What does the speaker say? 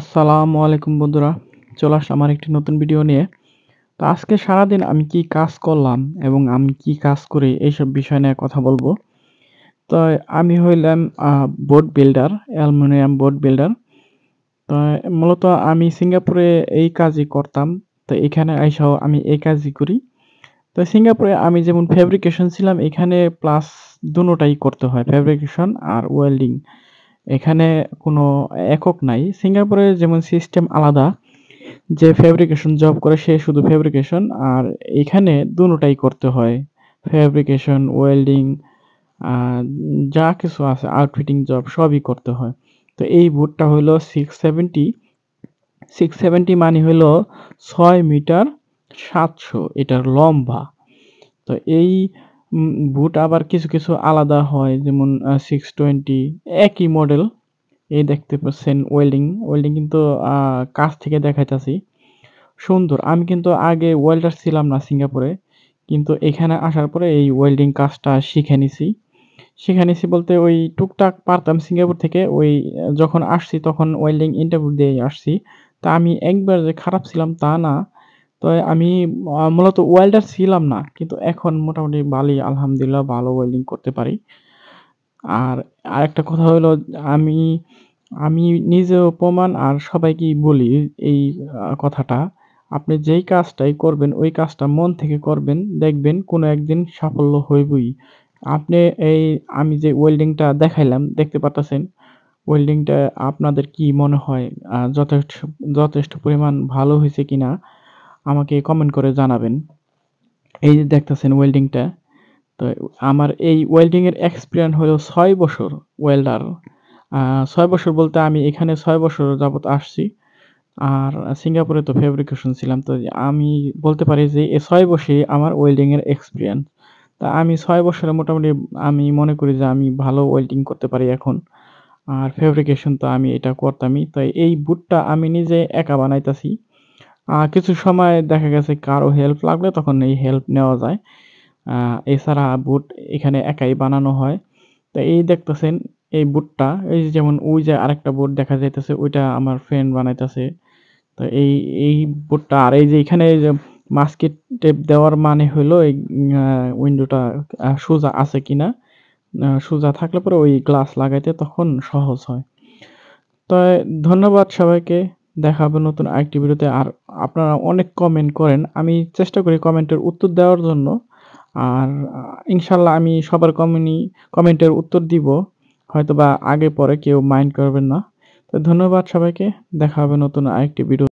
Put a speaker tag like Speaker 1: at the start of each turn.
Speaker 1: আসসালামু আলাইকুম বন্ধুরা চলে আসলাম আমার একটি নতুন ভিডিও নিয়ে তো আজকে সারাদিন আমি কি কাজ করলাম এবং আমি কি কাজ করি এইসব বিষয় নিয়ে কথা বলবো তো আমি হইলাম boat builder aluminium boat builder তো মূলত আমি সিঙ্গাপুরে এই কাজই করতাম তো এখানে আইসাও আমি এই কাজই করি তো সিঙ্গাপুরে আমি যেমন ফেব্রিকেশন ছিলাম এখানে প্লাস দুটাই করতে হয় ফেব্রিকেশন আর ওয়েল্ডিং এখানে কোনো একক নাই সিঙ্গাপুরে যেমন সিস্টেম আলাদা যে ফ্যাব্রিকেশন জব করে সে শুধু ফ্যাব্রিকেশন আর এখানে দুটাই করতে হয় ফ্যাব্রিকেশন ওয়েল্ডিং যা কিছু আছে আউটফিটিং জব সবই করতে হয় তো এই বুটটা হলো সিক্স সেভেন্টি সিক্স সেভেন্টি মানে হলো ছয় মিটার সাতশো এটার লম্বা তো এই বুট আবার কিছু কিছু আলাদা হয় যেমন সিক্স টোয়েন্টি একই মডেল এই দেখতে পাচ্ছেন ওয়েল্ডিং ওয়েল্ডিং কিন্তু কাছ থেকে দেখাইতেছি সুন্দর আমি কিন্তু আগে ওয়েল্ডার ছিলাম না সিঙ্গাপুরে কিন্তু এখানে আসার পরে এই ওয়েল্ডিং কাজটা শিখে নিছি শিখে নিছি বলতে ওই টুকটাক পারতাম সিঙ্গাপুর থেকে ওই যখন আসছি তখন ওয়েল্ডিং ইন্টারভিউ দিয়ে আসছি তা আমি একবার যে খারাপ ছিলাম তা না তো আমি মূলত ওয়েল্ডার ছিলাম না কিন্তু এখন মোটামুটি ভালোই আলহামদুলিল্লাহ ভালো ওয়েল্ডিং করতে পারি আর আরেকটা কথা হলো আমি আমি নিজেও প্রমাণ আর সবাইকেই বলি এই কথাটা আপনি যেই কাজটাই করবেন ওই কাজটা মন থেকে করবেন দেখবেন কোনো একদিন সাফল্য হইবই আপনি এই আমি যে ওয়েল্ডিংটা দেখাইলাম দেখতে পারতেছেন ওয়েল্ডিংটা আপনাদের কি মনে হয় যথেষ্ট যথেষ্ট পরিমাণ ভালো হয়েছে কিনা আমাকে কমেন্ট করে জানাবেন এই যে দেখতেছেন ওয়েল্ডিংটা তো আমার এই ওয়েল্ডিংয়ের এক্সপিরিয়েন্স হলো ছয় বছর ওয়েল্ডার ছয় বছর বলতে আমি এখানে ছয় বছর যাবৎ আসছি আর সিঙ্গাপুরে তো ফেব্রিকেশন ছিলাম তো আমি বলতে পারি যে এ ছয় বছরই আমার ওয়েল্ডিংয়ের এক্সপিরিয়েন্স তা আমি ছয় বছরে মোটামুটি আমি মনে করি যে আমি ভালো ওয়েল্ডিং করতে পারি এখন আর ফেব্রিকেশন তো আমি এটা করতামই তো এই বুটটা আমি নিজে একা বানাইতাছি কিছু সময় দেখা গেছে কারো হেল্প লাগলে তখন এই হেল্প নেওয়া যায় এছাড়া বুট এখানে একাই বানানো হয় তো এই দেখতেছেন এই বুটটা এই যেমন ওই যে আরেকটা বুট দেখা যাইতেছে ওইটা আমার ফ্রেন্ড বানাইতেছে তো এই এই বুটটা আর এই যে এখানে যে মাস্কিট টেপ দেওয়ার মানে হলো এই উইন্ডোটা সোজা আছে কিনা সোজা থাকলে পরে ওই গ্লাস লাগাইতে তখন সহজ হয় তো ধন্যবাদ সবাইকে দেখা হবে নতুন আরেকটি ভিডিওতে আর আপনারা অনেক কমেন্ট করেন আমি চেষ্টা করি কমেন্টের উত্তর দেওয়ার জন্য আর ইনশাল্লাহ আমি সবার কমেনি কমেন্টের উত্তর দিব হয়তোবা আগে পরে কেউ মাইন্ড করবেন না তো ধন্যবাদ সবাইকে দেখা হবে নতুন আরেকটি ভিডিও